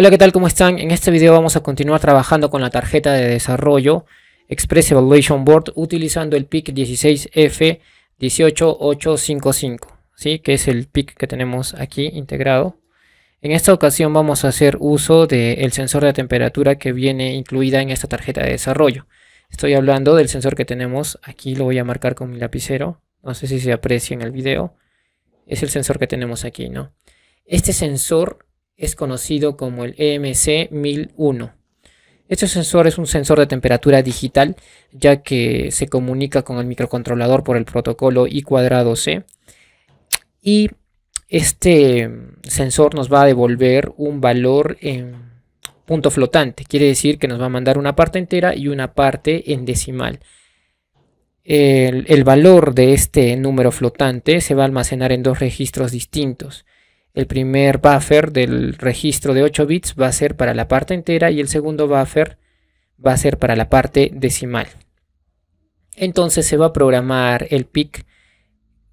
Hola, ¿qué tal? ¿Cómo están? En este video vamos a continuar trabajando con la tarjeta de desarrollo Express Evaluation Board utilizando el PIC 16F18855, ¿sí? que es el PIC que tenemos aquí integrado. En esta ocasión vamos a hacer uso del sensor de temperatura que viene incluida en esta tarjeta de desarrollo. Estoy hablando del sensor que tenemos, aquí lo voy a marcar con mi lapicero, no sé si se aprecia en el video. Es el sensor que tenemos aquí, ¿no? Este sensor es conocido como el EMC 1001. Este sensor es un sensor de temperatura digital, ya que se comunica con el microcontrolador por el protocolo I cuadrado C. Y este sensor nos va a devolver un valor en punto flotante. Quiere decir que nos va a mandar una parte entera y una parte en decimal. el valor de este número flotante se va a almacenar en dos registros distintos. El primer buffer del registro de 8 bits va a ser para la parte entera y el segundo buffer va a ser para la parte decimal. Entonces se va a programar el PIC,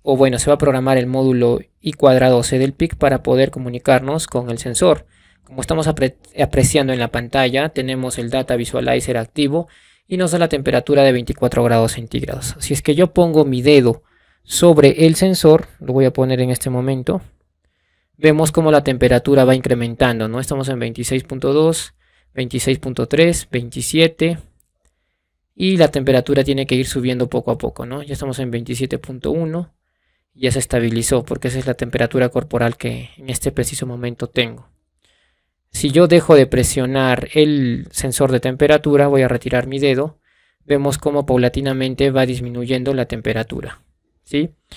o bueno, se va a programar el módulo I cuadrado c del PIC para poder comunicarnos con el sensor. Como estamos apreciando en la pantalla, tenemos el Data Visualizer activo y nos da la temperatura de 24 grados centígrados. Si es que yo pongo mi dedo sobre el sensor, lo voy a poner en este momento, vemos cómo la temperatura va incrementando, ¿no? Estamos en 26.2, 26.3, 27 y la temperatura tiene que ir subiendo poco a poco, ¿no? Ya estamos en 27.1, ya se estabilizó porque esa es la temperatura corporal que en este preciso momento tengo. Si yo dejo de presionar el sensor de temperatura, voy a retirar mi dedo, vemos cómo paulatinamente va disminuyendo la temperatura, ¿sí? sí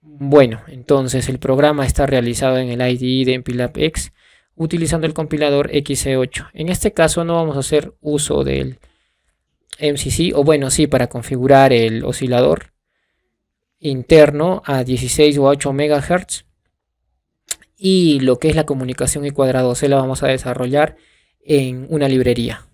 bueno, entonces el programa está realizado en el IDE de MPLAB X utilizando el compilador XC8. En este caso no vamos a hacer uso del MCC, o bueno, sí, para configurar el oscilador interno a 16 o 8 MHz. Y lo que es la comunicación y cuadrado c la vamos a desarrollar en una librería.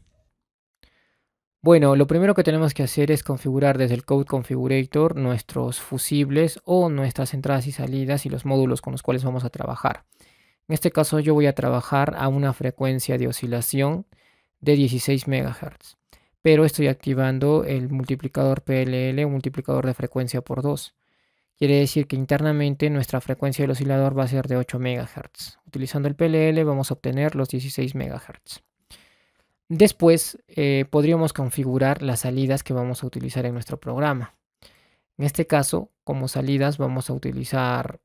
Bueno, lo primero que tenemos que hacer es configurar desde el Code Configurator nuestros fusibles o nuestras entradas y salidas y los módulos con los cuales vamos a trabajar. En este caso yo voy a trabajar a una frecuencia de oscilación de 16 MHz, pero estoy activando el multiplicador PLL, un multiplicador de frecuencia por 2. Quiere decir que internamente nuestra frecuencia del oscilador va a ser de 8 MHz. Utilizando el PLL vamos a obtener los 16 MHz. Después eh, podríamos configurar las salidas que vamos a utilizar en nuestro programa. En este caso, como salidas vamos a utilizar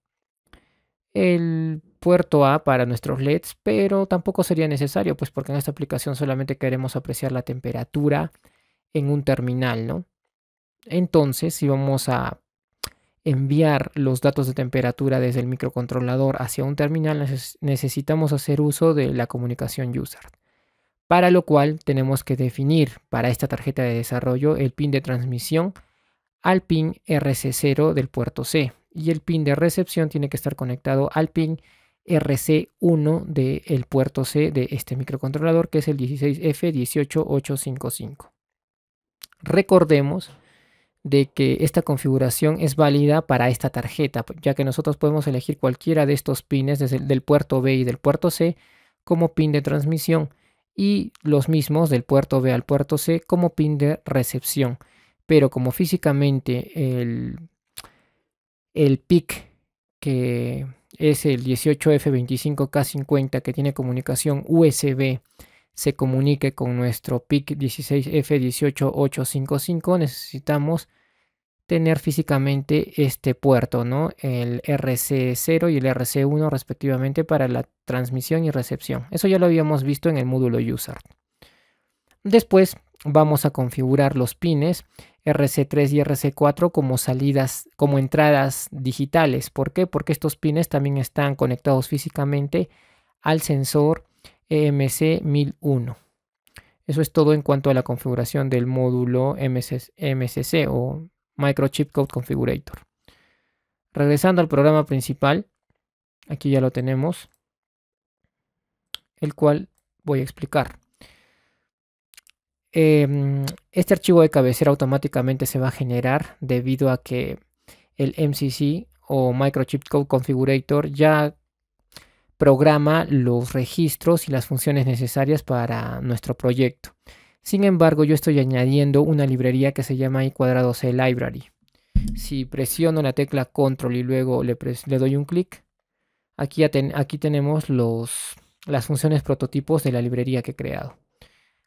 el puerto A para nuestros LEDs, pero tampoco sería necesario, pues porque en esta aplicación solamente queremos apreciar la temperatura en un terminal, ¿no? Entonces, si vamos a enviar los datos de temperatura desde el microcontrolador hacia un terminal, necesitamos hacer uso de la comunicación user para lo cual tenemos que definir para esta tarjeta de desarrollo el pin de transmisión al pin RC0 del puerto C y el pin de recepción tiene que estar conectado al pin RC1 del puerto C de este microcontrolador que es el 16F18855. Recordemos de que esta configuración es válida para esta tarjeta, ya que nosotros podemos elegir cualquiera de estos pines desde el del puerto B y del puerto C como pin de transmisión y los mismos del puerto B al puerto C como pin de recepción. Pero como físicamente el, el PIC que es el 18F25K50 que tiene comunicación USB se comunique con nuestro PIC 16F18855 necesitamos tener físicamente este puerto, ¿no? El RC0 y el RC1 respectivamente para la transmisión y recepción. Eso ya lo habíamos visto en el módulo user. Después vamos a configurar los pines RC3 y RC4 como salidas, como entradas digitales. ¿Por qué? Porque estos pines también están conectados físicamente al sensor mc 1001. Eso es todo en cuanto a la configuración del módulo MCC, MCC o Microchip Code Configurator. Regresando al programa principal, aquí ya lo tenemos, el cual voy a explicar. Em, este archivo de cabecera automáticamente se va a generar debido a que el MCC o Microchip Code Configurator ya programa los registros y las funciones necesarias para nuestro proyecto. Sin embargo, yo estoy añadiendo una librería que se llama i 2 c library. Si presiono la tecla control y luego le, doy un clic, aquí, aquí tenemos los, las funciones prototipos de la librería que he creado.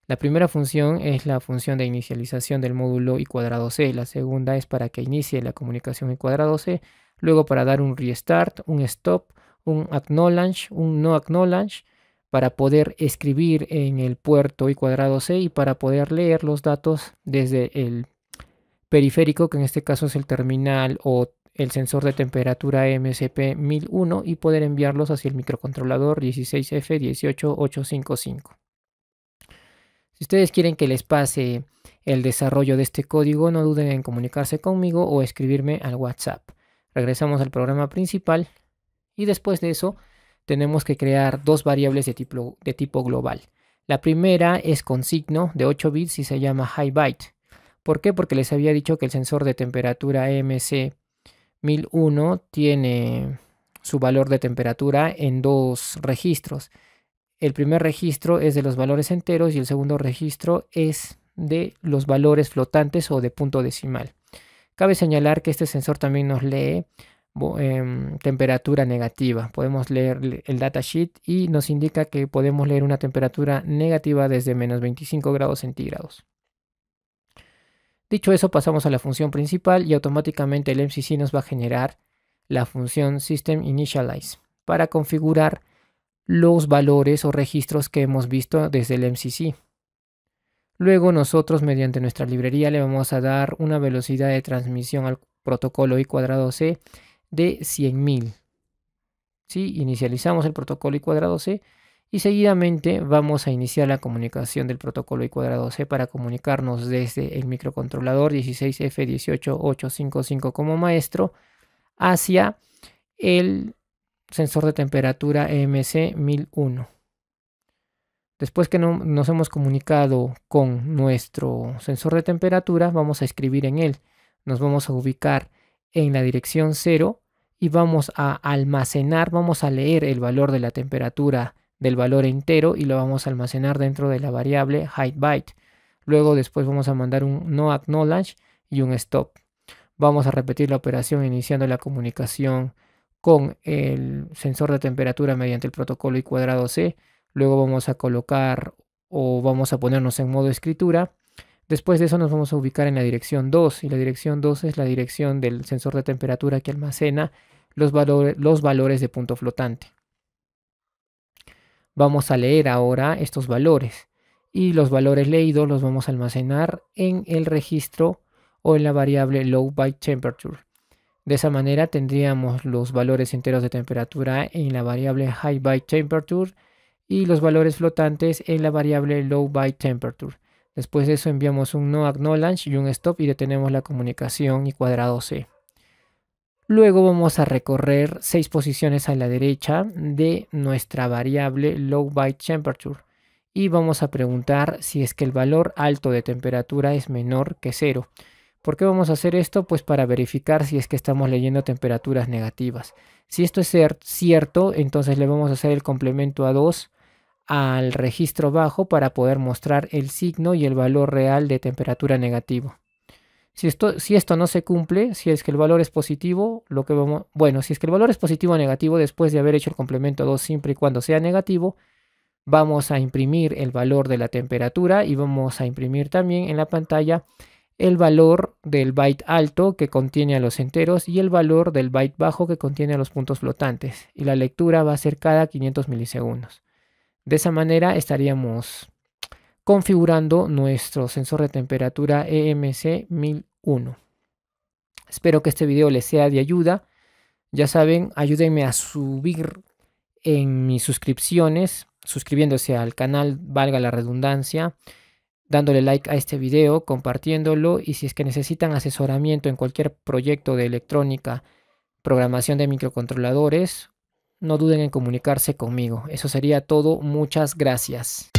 La primera función es la función de inicialización del módulo i 2 c, la segunda es para que inicie la comunicación i 2 c, luego para dar un restart, un stop, un acknowledge, un no acknowledge, para poder escribir en el puerto y cuadrado C y para poder leer los datos desde el periférico, que en este caso es el terminal o el sensor de temperatura MCP-1001 y poder enviarlos hacia el microcontrolador 16F18855. Si ustedes quieren que les pase el desarrollo de este código, no duden en comunicarse conmigo o escribirme al WhatsApp. Regresamos al programa principal y después de eso tenemos que crear dos variables de tipo, de tipo global. La primera es con signo de 8 bits y se llama high byte. ¿Por qué? Porque les había dicho que el sensor de temperatura MC 1001 tiene su valor de temperatura en dos registros. El primer registro es de los valores enteros y el segundo registro es de los valores flotantes o de punto decimal. Cabe señalar que este sensor también nos lee Em, temperatura negativa. Podemos leer el datasheet y nos indica que podemos leer una temperatura negativa desde menos 25 grados centígrados. Dicho eso, pasamos a la función principal y automáticamente el MCC nos va a generar la función System Initialize para configurar los valores o registros que hemos visto desde el MCC. Luego nosotros mediante nuestra librería le vamos a dar una velocidad de transmisión al protocolo I 2 C de 100.000. si Inicializamos el protocolo i cuadrado C y seguidamente vamos a iniciar la comunicación del protocolo i cuadrado C para comunicarnos desde el microcontrolador 16F18855 como maestro hacia el sensor de temperatura EMC 1001. Después que no, nos hemos comunicado con nuestro sensor de temperatura, vamos a escribir en él. Nos vamos a ubicar en la dirección 0 y vamos a almacenar, vamos a leer el valor de la temperatura del valor entero y lo vamos a almacenar dentro de la variable height byte. Luego después vamos a mandar un no acknowledge y un stop. Vamos a repetir la operación iniciando la comunicación con el sensor de temperatura mediante el protocolo i cuadrado C. Luego vamos a colocar o vamos a ponernos en modo escritura. Después de eso nos vamos a ubicar en la dirección 2 y la dirección 2 es la dirección del sensor de temperatura que almacena los, los valores de punto flotante. Vamos a leer ahora estos valores y los valores leídos los vamos a almacenar en el registro o en la variable low by temperature. De esa manera tendríamos los valores enteros de temperatura en la variable high by temperature y los valores flotantes en la variable low by temperature. Después de eso enviamos un no acknowledge y un stop y detenemos la comunicación y cuadrado C. Luego vamos a recorrer seis posiciones a la derecha de nuestra variable low byte temperature y vamos a preguntar si es que el valor alto de temperatura es menor que cero. ¿Por qué vamos a hacer esto? Pues para verificar si es que estamos leyendo temperaturas negativas. Si esto es cierto, entonces le vamos a hacer el complemento a 2 al registro bajo para poder mostrar el signo y el valor real de temperatura negativo. Si esto, si esto no se cumple, si es que el valor es positivo, lo que vamos, bueno, si es que el valor es positivo o negativo después de haber hecho el complemento 2 siempre y cuando sea negativo, vamos a imprimir el valor de la temperatura y vamos a imprimir también en la pantalla el valor del byte alto que contiene a los enteros y el valor del byte bajo que contiene a los puntos flotantes y la lectura va a ser cada 500 milisegundos. De esa manera estaríamos configurando nuestro sensor de temperatura EMC 1001. Espero que este video les sea de ayuda. Ya saben, ayúdenme a subir en mis suscripciones, suscribiéndose al canal, valga la redundancia, dándole like a este video, compartiéndolo y si es que necesitan asesoramiento en cualquier proyecto de electrónica, programación de microcontroladores, no duden en comunicarse conmigo. Eso sería todo. Muchas gracias.